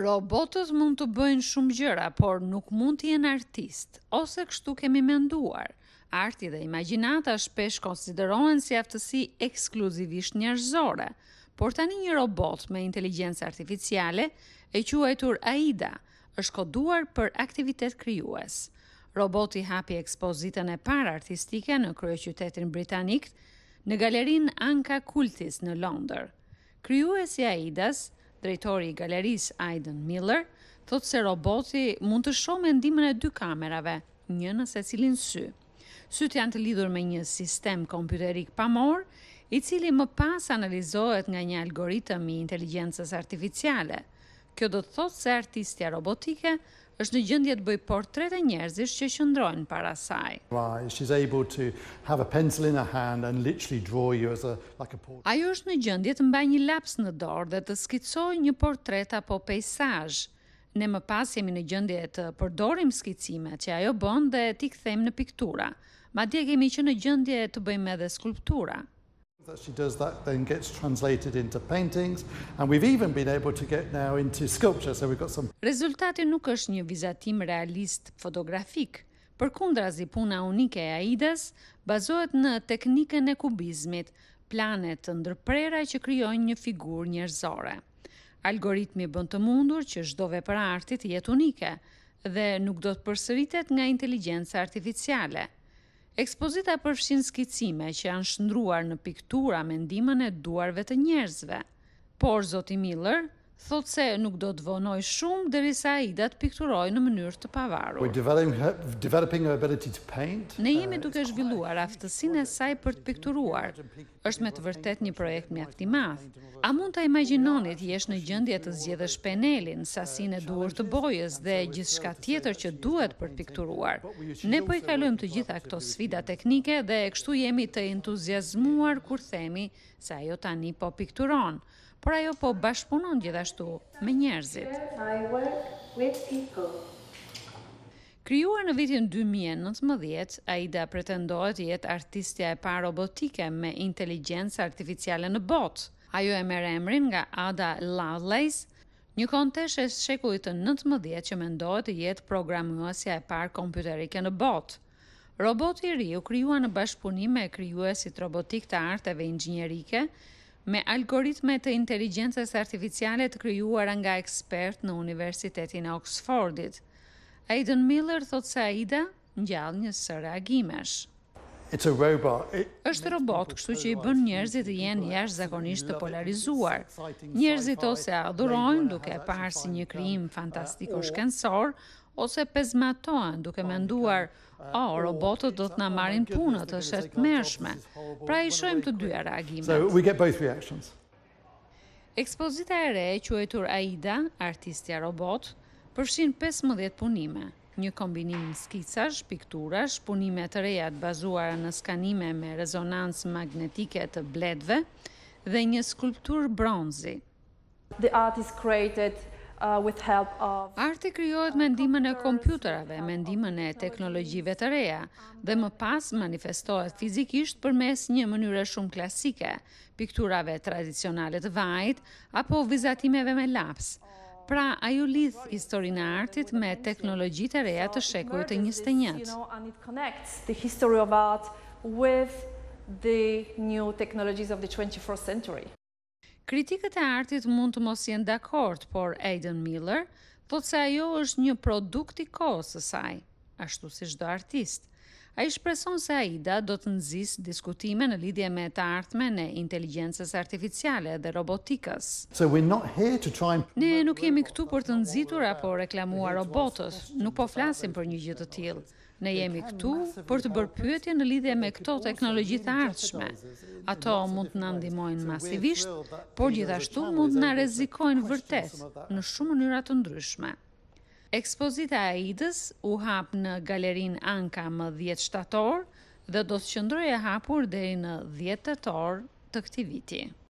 robotët mund të bëjnë shumë gjëra, por nuk mund të jenë artist, ose kështu kemi menduar. Arti dhe imaginata shpesh konsiderohen si aftësi ekskluzivisht njerëzore, por tani një robot me inteligjencë artificiale e quajtur Aida është koduar për aktivitet krijues. Roboti hapi ekspozitën e parë artistike në kryeqytetin britanik, në galerinë Anka Kultis në Londër. Krijuesi i Aidas, Drejtori i galerisë Aiden Miller thot se roboti mund të shohë ndihmën e dy kamerave, një në secilin sy. Syt janë të lidhur me një sistem kompjuterik pamor, i cili më pas analizohet nga një algoritëm i inteligjencës artificiale. Kjo do të thotë se artistja robotike është në gjendje të bëj portret e njerëzish që qëndrojnë para saj. able to have a pencil in her hand and literally draw you as a like a portrait. Ajo është në gjendje të mbajë një laps në dorë dhe të skicojë një portret apo peizazh. Ne më pas jemi në gjendje të përdorim skicimet që ajo bën dhe t'i kthejmë në piktura. Madje kemi që në gjendje të bëjmë edhe skulptura that she does that then gets translated into paintings and we've even been able to get now into sculpture so we've got some Rezultati nuk është një vizatim realist fotografik. Përkundrazi puna unike e Aidas bazohet në teknikën e kubizmit, plane të ndërprera që krijojnë një figurë njerëzore. Algoritmi bën të mundur që çdo vepër arti të jetë unike dhe nuk do të përsëritet nga inteligjenca artificiale. Ekspozita përfshin skicime që janë shndruar në piktura me ndimën e duarve të njerëzve. Por, Zoti Miller, thot se nuk do të vonoj shumë dhe risa i da të pikturoj në mënyrë të pavarur. Ne jemi duke zhvilluar aftësin e saj për të pikturuar. Êshtë me të vërtet një projekt mjaft afti math. A mund të imaginonit jesh në gjëndje të zgjedhë shpenelin, sasin e duur të bojës dhe gjithë shka tjetër që duhet për të pikturuar. Ne po i kalujmë të gjitha këto sfida teknike dhe kështu jemi të entuziasmuar kur themi sa jo tani po pikturon, por ajo po bashkëpunon gjitha gjithashtu me njerëzit. Kryuar në vitin 2019, Aida pretendohet të jetë artistja e parë robotike me inteligjencë artificiale në botë. Ajo e merë emrin nga Ada Lovelace, një kontesh e shekullit të 19 që mendohet të jetë programuasja e parë kompjuterike në botë. Roboti i ri u krijuar në bashkëpunim me krijuesit robotik të arteve inxhinierike, me algoritme të inteligjencës artificiale të krijuara nga ekspert në Universitetin e Oxfordit. Aidan Miller thot se Aida ngjall një së reagimesh. It's a robot. Është robot, kështu që i bën njerëzit të jenë jashtëzakonisht të polarizuar. Njerëzit ose adhurojnë duke e parë si një krijim fantastiko shkencor, ose pezmatoan duke me nduar o, robotët do të në marin punët, është e të Pra i shojmë të dyja reagimet. Ekspozita e re e që e tur Aida, artistja robot, përshin 15 punime. Një kombinim në skicash, pikturash, punime të rejat bazuar në skanime me rezonansë magnetike të bledve dhe një skulptur bronzi. The art is created Uh, Arte kryojët uh, me ndimën e kompjuterave, uh, me ndimën e teknologjive të reja, dhe më pas manifestohet fizikisht për mes një mënyre shumë klasike, pikturave tradicionale të vajt, apo vizatimeve me laps. Pra, a ju lidh historinë artit me e reja të të artit me teknologjit e reja të shekujt të 21 të njësë. Kritikët e artit mund të mos jenë dakord, por Aiden Miller thot se ajo është një produkt i kohës së saj, ashtu si çdo artist. Ai shpreson se Aida do të nxjis diskutime në lidhje me të ardhmen e inteligjencës artificiale dhe robotikës. So not here to try and Ne nuk jemi këtu për të nxitur apo reklamuar robotët, nuk po flasim për një gjë të tillë. Ne jemi këtu për të bërë pyetje në lidhje me këto teknologji të ardhshme. Ato mund të na ndihmojnë masivisht, por gjithashtu mund të na rrezikojnë vërtet në shumë mënyra të ndryshme. Ekspozita e idës u hap në Galerin Anka më 10 shtator dhe do të qëndrojë e hapur deri në 10 tetor të këtij viti.